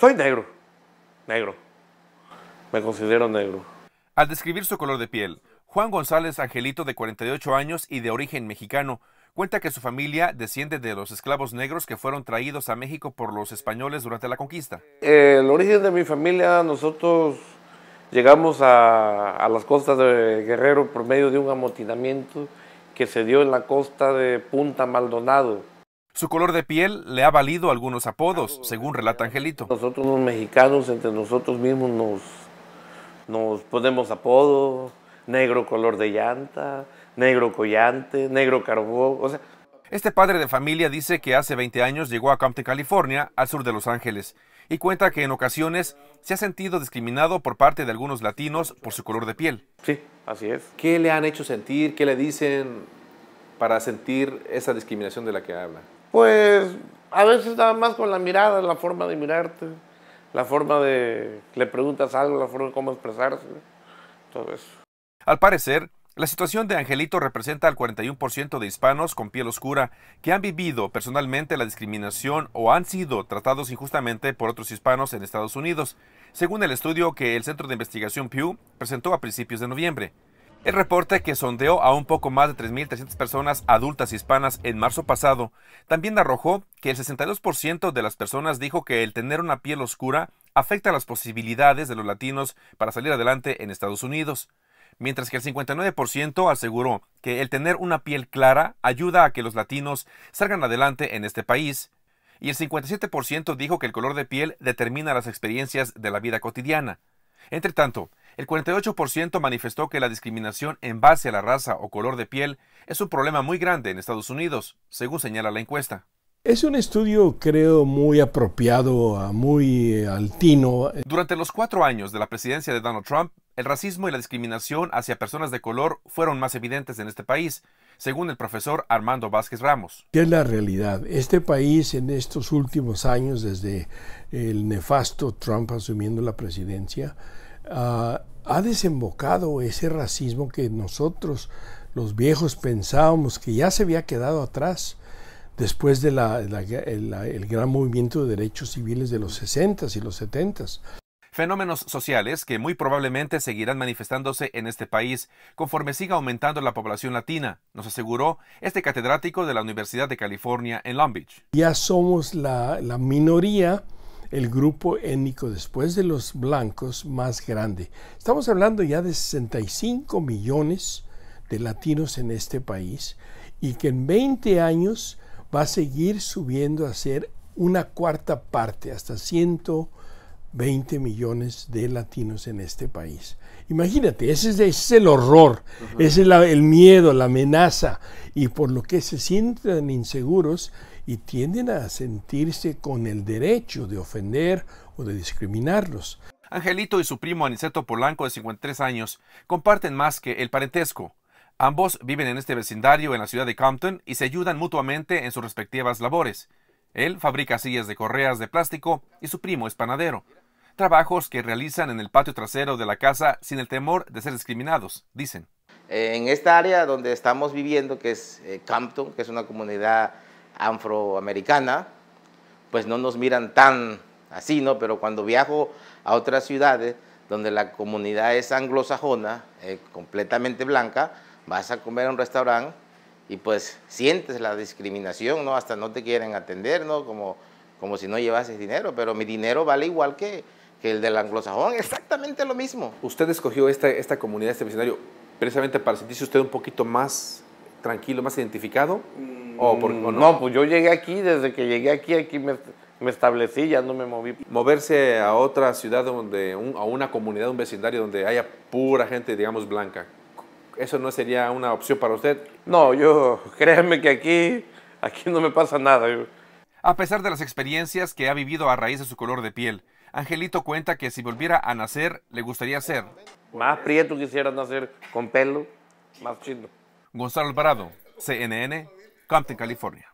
Soy negro, negro. Me considero negro. Al describir su color de piel, Juan González Angelito, de 48 años y de origen mexicano, cuenta que su familia desciende de los esclavos negros que fueron traídos a México por los españoles durante la conquista. El origen de mi familia, nosotros llegamos a, las costas de Guerrero por medio de un amotinamiento que se dio en la costa de Punta Maldonado. Su color de piel le ha valido algunos apodos, ah, según relata Angelito. Nosotros los mexicanos entre nosotros mismos nos, nos ponemos apodos, negro color de llanta, negro collante, negro carbón, Este padre de familia dice que hace 20 años llegó a Compton, California, al sur de Los Ángeles, y cuenta que en ocasiones se ha sentido discriminado por parte de algunos latinos por su color de piel. Sí, así es. ¿Qué le han hecho sentir? ¿Qué le dicen para sentir esa discriminación de la que habla? Pues a veces nada más con la mirada, la forma de mirarte, la forma de le preguntas algo, la forma de cómo expresarse, todo eso. Al parecer, la situación de Angelito representa al 41% de hispanos con piel oscura que han vivido personalmente la discriminación o han sido tratados injustamente por otros hispanos en Estados Unidos, según el estudio que el Centro de Investigación Pew presentó a principios de noviembre. El reporte que sondeó a un poco más de 3.300 personas adultas hispanas en marzo pasado también arrojó que el 62% de las personas dijo que el tener una piel oscura afecta las posibilidades de los latinos para salir adelante en Estados Unidos, mientras que el 59% aseguró que el tener una piel clara ayuda a que los latinos salgan adelante en este país, y el 57% dijo que el color de piel determina las experiencias de la vida cotidiana. Entre tanto, el 48% manifestó que la discriminación en base a la raza o color de piel es un problema muy grande en Estados Unidos, según señala la encuesta. Es un estudio, creo, muy apropiado, ah, muy eh, altino. Eh. Durante los cuatro años de la presidencia de Donald Trump, el racismo y la discriminación hacia personas de color fueron más evidentes en este país, según el profesor Armando Vázquez Ramos. ¿Qué es la realidad? Este país en estos últimos años, desde el nefasto Trump asumiendo la presidencia, Ah, ha desembocado ese racismo que nosotros, los viejos, pensábamos que ya se había quedado atrás después del gran movimiento de derechos civiles de los 60s y los 70s. Fenómenos sociales que muy probablemente seguirán manifestándose en este país conforme siga aumentando la población latina, nos aseguró este catedrático de la Universidad de California en Long Beach. Ya somos la minoría el grupo étnico después de los blancos más grande. Estamos hablando ya de 65 millones de latinos en este país y que en 20 años va a seguir subiendo a ser una cuarta parte, hasta 120 millones de latinos en este país. Imagínate, ese es, el horror, ese es el miedo, la amenaza, y por lo que se sienten inseguros y tienden a sentirse con el derecho de ofender o de discriminarlos. Angelito y su primo Aniceto Polanco, de 53 años, comparten más que el parentesco. Ambos viven en este vecindario en la ciudad de Campton y se ayudan mutuamente en sus respectivas labores. Él fabrica sillas de correas de plástico y su primo es panadero. Trabajos que realizan en el patio trasero de la casa sin el temor de ser discriminados, dicen. En esta área donde estamos viviendo, que es eh, Campton, que es una comunidad afroamericana, pues no nos miran tan así, ¿no? Pero cuando viajo a otras ciudades donde la comunidad es anglosajona, eh, completamente blanca, vas a comer a un restaurante y pues sientes la discriminación, ¿no? Hasta no te quieren atender, ¿no? Como, como si no llevases dinero, pero mi dinero vale igual que, el del anglosajón, exactamente lo mismo. Usted escogió esta, esta comunidad, este vecindario, precisamente para sentirse usted un poquito más tranquilo, más identificado? ¿O mm, no? pues yo llegué aquí, desde que llegué aquí, aquí me, establecí, ya no me moví. Moverse a otra ciudad, donde a una comunidad, un vecindario donde haya pura gente, digamos, blanca, ¿eso no sería una opción para usted? No, yo créanme que aquí, aquí no me pasa nada. A pesar de las experiencias que ha vivido a raíz de su color de piel, Angelito cuenta que si volviera a nacer, le gustaría ser. Más prieto quisiera nacer, con pelo, más chino. Gonzalo Alvarado, CNN, Compton, California.